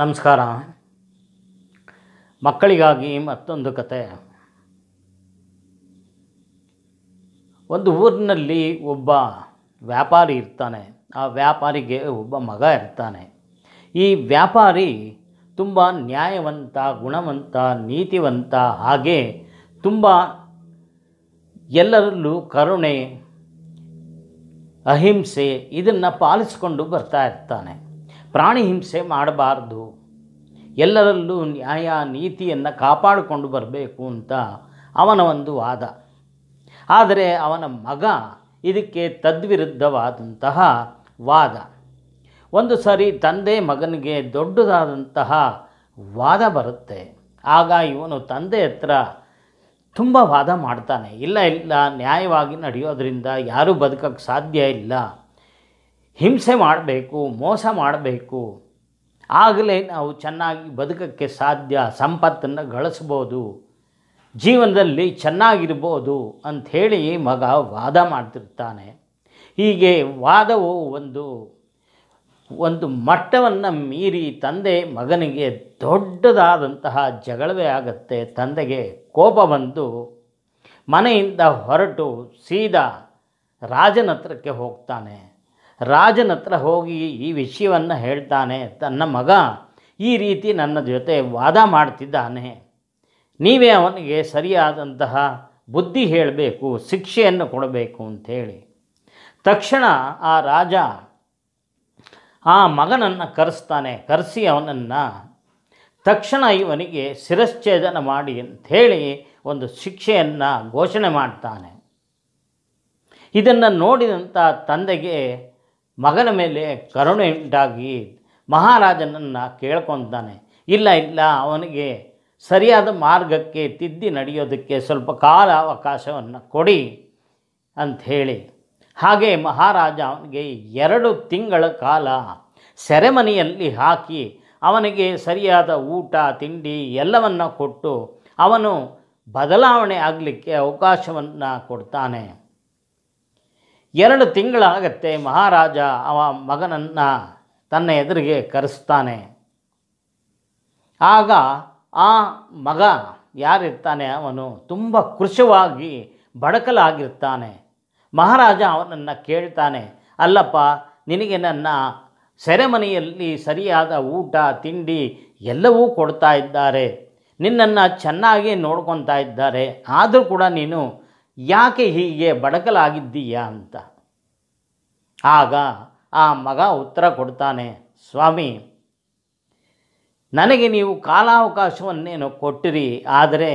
ನಮಸ್ಕಾರ ಮಕ್ಕಳಿಗಾಗಿ ಮತ್ತೊಂದು ಕತೆ ಒಂದು ಊರಿನಲ್ಲಿ ಒಬ್ಬ ವ್ಯಾಪಾರಿ ಇರ್ತಾನೆ ಆ ವ್ಯಾಪಾರಿಗೆ ಒಬ್ಬ ಮಗ ಇರ್ತಾನೆ ಈ ವ್ಯಾಪಾರಿ ತುಂಬ ನ್ಯಾಯವಂತ ಗುಣವಂತ ನೀತಿವಂತ ಹಾಗೆ ತುಂಬ ಎಲ್ಲರಲ್ಲೂ ಕರುಣೆ ಅಹಿಂಸೆ ಇದನ್ನು ಪಾಲಿಸಿಕೊಂಡು ಬರ್ತಾ ಇರ್ತಾನೆ ಪ್ರಾಣಿ ಹಿಂಸೆ ಮಾಡಬಾರ್ದು ಎಲ್ಲರಲ್ಲೂ ನ್ಯಾಯ ನೀತಿಯನ್ನು ಕಾಪಾಡಿಕೊಂಡು ಬರಬೇಕು ಅಂತ ಅವನ ಒಂದು ವಾದ ಆದರೆ ಅವನ ಮಗ ಇದಕ್ಕೆ ತದ್ವಿರುದ್ಧವಾದಂತಹ ವಾದ ಒಂದು ಸಾರಿ ತಂದೆ ಮಗನಿಗೆ ದೊಡ್ಡದಾದಂತಹ ವಾದ ಬರುತ್ತೆ ಆಗ ಇವನು ತಂದೆ ಹತ್ರ ತುಂಬ ವಾದ ಮಾಡ್ತಾನೆ ಇಲ್ಲ ಇಲ್ಲ ನ್ಯಾಯವಾಗಿ ನಡೆಯೋದ್ರಿಂದ ಯಾರೂ ಬದುಕಕ್ಕೆ ಸಾಧ್ಯ ಇಲ್ಲ ಹಿಂಸೆ ಮಾಡಬೇಕು ಮೋಸ ಮಾಡಬೇಕು ಆಗಲೇ ನಾವು ಚೆನ್ನಾಗಿ ಬದುಕಕ್ಕೆ ಸಾಧ್ಯ ಸಂಪತ್ತನ್ನು ಗಳಿಸ್ಬೋದು ಜೀವನದಲ್ಲಿ ಚೆನ್ನಾಗಿರ್ಬೋದು ಅಂಥೇಳಿ ಮಗ ವಾದ ಮಾಡ್ತಿರ್ತಾನೆ ಹೀಗೆ ವಾದವು ಒಂದು ಒಂದು ಮಟ್ಟವನ್ನು ಮೀರಿ ತಂದೆ ಮಗನಿಗೆ ದೊಡ್ಡದಾದಂತಹ ಜಗಳವೇ ಆಗತ್ತೆ ತಂದೆಗೆ ಕೋಪ ಬಂದು ಮನೆಯಿಂದ ಹೊರಟು ಸೀದಾ ರಾಜನ ಹತ್ರಕ್ಕೆ ಹೋಗ್ತಾನೆ ರಾಜನತ್ರ ಹೋಗಿ ಈ ವಿಷಯವನ್ನು ಹೇಳ್ತಾನೆ ತನ್ನ ಮಗ ಈ ರೀತಿ ನನ್ನ ಜೊತೆ ವಾದ ಮಾಡ್ತಿದ್ದಾನೆ ನೀವೇ ಅವನಿಗೆ ಸರಿಯಾದಂತಹ ಬುದ್ಧಿ ಹೇಳಬೇಕು ಶಿಕ್ಷೆಯನ್ನು ಕೊಡಬೇಕು ಅಂಥೇಳಿ ತಕ್ಷಣ ಆ ರಾಜ ಆ ಮಗನನ್ನು ಕರೆಸ್ತಾನೆ ಕರೆಸಿ ಅವನನ್ನು ತಕ್ಷಣ ಇವನಿಗೆ ಶಿರಶ್ಛೇದನ ಮಾಡಿ ಅಂಥೇಳಿ ಒಂದು ಶಿಕ್ಷೆಯನ್ನು ಘೋಷಣೆ ಮಾಡ್ತಾನೆ ಇದನ್ನು ನೋಡಿದಂಥ ತಂದೆಗೆ ಮಗನ ಮೇಲೆ ಕರುಣೆ ಉಂಟಾಗಿ ಮಹಾರಾಜನನ್ನು ಕೇಳ್ಕೊತಾನೆ ಇಲ್ಲ ಇಲ್ಲ ಅವನಿಗೆ ಸರಿಯಾದ ಮಾರ್ಗಕ್ಕೆ ತಿದ್ದಿ ನಡೆಯೋದಕ್ಕೆ ಸ್ವಲ್ಪ ಕಾಲ ಅವಕಾಶವನ್ನು ಕೊಡಿ ಅಂಥೇಳಿ ಹಾಗೆ ಮಹಾರಾಜ ಅವನಿಗೆ ಎರಡು ತಿಂಗಳ ಕಾಲ ಸೆರೆಮನೆಯಲ್ಲಿ ಹಾಕಿ ಅವನಿಗೆ ಸರಿಯಾದ ಊಟ ತಿಂಡಿ ಎಲ್ಲವನ್ನು ಕೊಟ್ಟು ಅವನು ಬದಲಾವಣೆ ಆಗಲಿಕ್ಕೆ ಅವಕಾಶವನ್ನು ಕೊಡ್ತಾನೆ ಎರಡು ತಿಂಗಳಾಗತ್ತೆ ಮಹಾರಾಜ ಅವ ಮಗನನ್ನು ತನ್ನ ಎದುರಿಗೆ ಕರೆಸ್ತಾನೆ ಆಗ ಆ ಮಗ ಯಾರಿರ್ತಾನೆ ಅವನು ತುಂಬ ಕೃಶವಾಗಿ ಬಡಕಲಾಗಿರ್ತಾನೆ ಮಹಾರಾಜ ಅವನನ್ನು ಕೇಳ್ತಾನೆ ಅಲ್ಲಪ್ಪ ನಿನಗೆ ನನ್ನ ಸೆರೆಮನೆಯಲ್ಲಿ ಸರಿಯಾದ ಊಟ ತಿಂಡಿ ಎಲ್ಲವೂ ಕೊಡ್ತಾ ಇದ್ದಾರೆ ನಿನ್ನನ್ನು ಚೆನ್ನಾಗಿ ನೋಡ್ಕೊತಾ ಇದ್ದಾರೆ ಆದರೂ ಕೂಡ ನೀನು ಯಾಕೆ ಹೀಗೆ ಬಡಕಲಾಗಿದ್ದೀಯಾ ಅಂತ ಆಗ ಆ ಮಗ ಉತ್ತರ ಕೊಡ್ತಾನೆ ಸ್ವಾಮಿ ನನಗೆ ನೀವು ಕಾಲಾವಕಾಶವನ್ನೇನು ಕೊಟ್ಟಿರಿ ಆದರೆ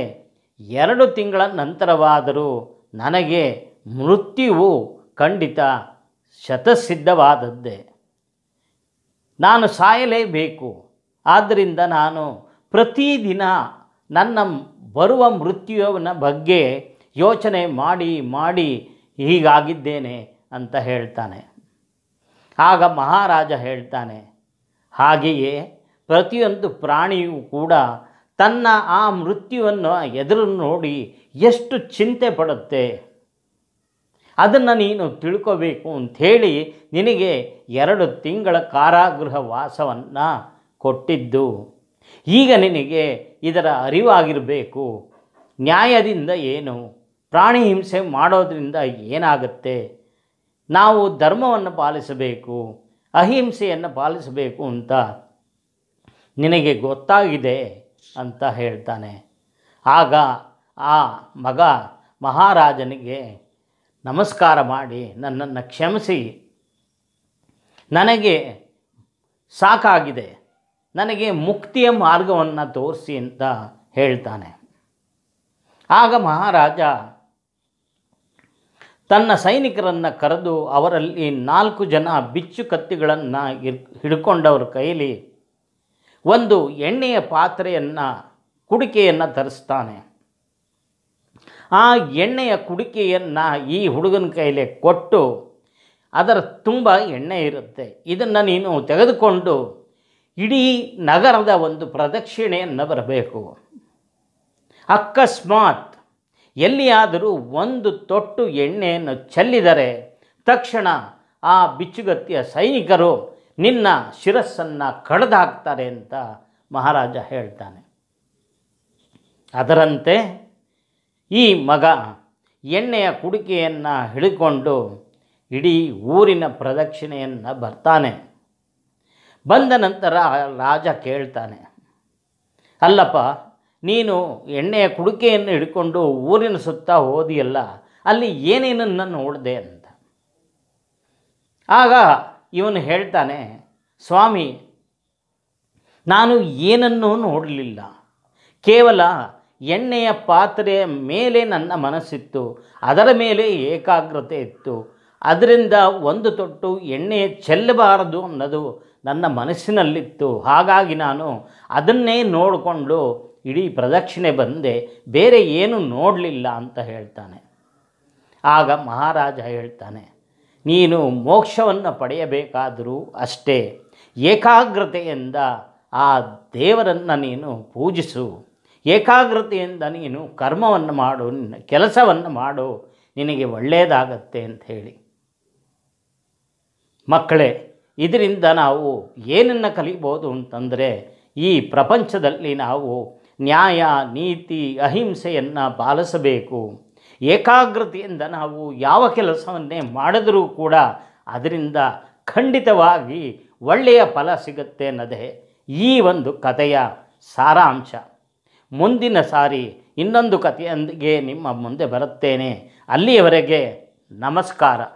ಎರಡು ತಿಂಗಳ ನಂತರವಾದರೂ ನನಗೆ ಮೃತ್ಯುವು ಖಂಡಿತ ಶತಸಿದ್ಧವಾದದ್ದೇ ನಾನು ಸಾಯಲೇಬೇಕು ಆದ್ದರಿಂದ ನಾನು ಪ್ರತಿದಿನ ನನ್ನ ಬರುವ ಮೃತ್ಯುವಿನ ಬಗ್ಗೆ ಯೋಚನೆ ಮಾಡಿ ಮಾಡಿ ಹೀಗಾಗಿದ್ದೇನೆ ಅಂತ ಹೇಳ್ತಾನೆ ಆಗ ಮಹಾರಾಜ ಹೇಳ್ತಾನೆ ಹಾಗೆಯೇ ಪ್ರತಿಯೊಂದು ಪ್ರಾಣಿಯೂ ಕೂಡ ತನ್ನ ಆ ಮೃತ್ಯುವನ್ನು ಎದುರು ನೋಡಿ ಎಷ್ಟು ಚಿಂತೆ ಪಡುತ್ತೆ ಅದನ್ನು ನೀನು ತಿಳ್ಕೋಬೇಕು ಅಂಥೇಳಿ ನಿನಗೆ ಎರಡು ತಿಂಗಳ ಕಾರಾಗೃಹ ವಾಸವನ್ನು ಕೊಟ್ಟಿದ್ದು ಈಗ ನಿನಗೆ ಇದರ ಅರಿವಾಗಿರಬೇಕು ನ್ಯಾಯದಿಂದ ಏನು ಪ್ರಾಣಿ ಹಿಂಸೆ ಮಾಡೋದರಿಂದ ಏನಾಗುತ್ತೆ ನಾವು ಧರ್ಮವನ್ನು ಪಾಲಿಸಬೇಕು ಅಹಿಂಸೆಯನ್ನು ಪಾಲಿಸಬೇಕು ಅಂತ ನಿನಗೆ ಗೊತ್ತಾಗಿದೆ ಅಂತ ಹೇಳ್ತಾನೆ ಆಗ ಆ ಮಗ ಮಹಾರಾಜನಿಗೆ ನಮಸ್ಕಾರ ಮಾಡಿ ನನ್ನನ್ನು ಕ್ಷಮಿಸಿ ನನಗೆ ಸಾಕಾಗಿದೆ ನನಗೆ ಮುಕ್ತಿಯ ಮಾರ್ಗವನ್ನು ತೋರಿಸಿ ಅಂತ ಹೇಳ್ತಾನೆ ಆಗ ಮಹಾರಾಜ ತನ್ನ ಸೈನಿಕರನ್ನು ಕರೆದು ಅವರಲ್ಲಿ ನಾಲ್ಕು ಜನ ಬಿಚ್ಚು ಕತ್ತಿಗಳನ್ನು ಹಿಡ್ಕೊಂಡವ್ರ ಕೈಲಿ ಒಂದು ಎಣ್ಣೆಯ ಪಾತ್ರೆಯನ್ನು ಕುಡಿಕೆಯನ್ನು ತರಿಸ್ತಾನೆ ಆ ಎಣ್ಣೆಯ ಕುಡಿಕೆಯನ್ನು ಈ ಹುಡುಗನ ಕೈಲೇ ಕೊಟ್ಟು ಅದರ ತುಂಬ ಎಣ್ಣೆ ಇರುತ್ತೆ ಇದನ್ನು ನೀನು ತೆಗೆದುಕೊಂಡು ಇಡೀ ನಗರದ ಒಂದು ಪ್ರದಕ್ಷಿಣೆಯನ್ನು ಬರಬೇಕು ಅಕಸ್ಮಾತ್ ಎಲ್ಲಿಯಾದರೂ ಒಂದು ತೊಟ್ಟು ಎಣ್ಣೆಯನ್ನು ಚೆಲ್ಲಿದರೆ ತಕ್ಷಣ ಆ ಬಿಚ್ಚುಗತ್ತಿಯ ಸೈನಿಕರು ನಿನ್ನ ಶಿರಸ್ಸನ್ನು ಕಡ್ದು ಅಂತ ಮಹಾರಾಜ ಹೇಳ್ತಾನೆ ಅದರಂತೆ ಈ ಮಗ ಎಣ್ಣೆಯ ಕುಡಿಕೆಯನ್ನು ಹಿಡಿಕೊಂಡು ಇಡೀ ಊರಿನ ಪ್ರದಕ್ಷಿಣೆಯನ್ನು ಬರ್ತಾನೆ ಬಂದ ನಂತರ ರಾಜ ಕೇಳ್ತಾನೆ ಅಲ್ಲಪ್ಪ ನೀನು ಎಣ್ಣೆಯ ಕುಡುಕೆಯನ್ನು ಹಿಡ್ಕೊಂಡು ಊರಿನ ಸುತ್ತ ಹೋದಿಯಲ್ಲ ಅಲ್ಲಿ ಏನೇನನ್ನು ನೋಡಿದೆ ಅಂತ ಆಗ ಇವನು ಹೇಳ್ತಾನೆ ಸ್ವಾಮಿ ನಾನು ಏನನ್ನೂ ನೋಡಲಿಲ್ಲ ಕೇವಲ ಎಣ್ಣೆಯ ಪಾತ್ರೆಯ ಮೇಲೆ ನನ್ನ ಮನಸ್ಸಿತ್ತು ಅದರ ಮೇಲೆ ಏಕಾಗ್ರತೆ ಇತ್ತು ಅದರಿಂದ ಒಂದು ತೊಟ್ಟು ಎಣ್ಣೆ ಚೆಲ್ಲಬಾರದು ಅನ್ನೋದು ನನ್ನ ಮನಸ್ಸಿನಲ್ಲಿತ್ತು ಹಾಗಾಗಿ ನಾನು ಅದನ್ನೇ ನೋಡಿಕೊಂಡು ಇಡೀ ಪ್ರದಕ್ಷಿಣೆ ಬಂದೆ ಬೇರೆ ಏನು ನೋಡಲಿಲ್ಲ ಅಂತ ಹೇಳ್ತಾನೆ ಆಗ ಮಹಾರಾಜ ಹೇಳ್ತಾನೆ ನೀನು ಮೋಕ್ಷವನ್ನು ಪಡೆಯಬೇಕಾದರೂ ಅಷ್ಟೇ ಏಕಾಗ್ರತೆಯಿಂದ ಆ ದೇವರನ್ನು ನೀನು ಪೂಜಿಸು ಏಕಾಗ್ರತೆಯಿಂದ ನೀನು ಕರ್ಮವನ್ನು ಮಾಡು ನಿನ್ನ ಕೆಲಸವನ್ನು ಮಾಡು ನಿನಗೆ ಒಳ್ಳೆಯದಾಗತ್ತೆ ಅಂತ ಹೇಳಿ ಮಕ್ಕಳೇ ಇದರಿಂದ ನಾವು ಏನನ್ನು ಕಲಿಬೋದು ಅಂತಂದರೆ ಈ ಪ್ರಪಂಚದಲ್ಲಿ ನಾವು ನ್ಯಾಯ ನೀತಿ ಅಹಿಂಸೆಯನ್ನು ಪಾಲಿಸಬೇಕು ಏಕಾಗ್ರತೆಯಿಂದ ನಾವು ಯಾವ ಕೆಲಸವನ್ನೇ ಮಾಡಿದರೂ ಕೂಡ ಅದರಿಂದ ಖಂಡಿತವಾಗಿ ಒಳ್ಳೆಯ ಫಲ ಸಿಗುತ್ತೆ ಅನ್ನೋದೇ ಈ ಒಂದು ಕಥೆಯ ಸಾರಾಂಶ ಮುಂದಿನ ಸಾರಿ ಇನ್ನೊಂದು ಕಥೆಯೊಂದಿಗೆ ನಿಮ್ಮ ಮುಂದೆ ಬರುತ್ತೇನೆ ಅಲ್ಲಿಯವರೆಗೆ ನಮಸ್ಕಾರ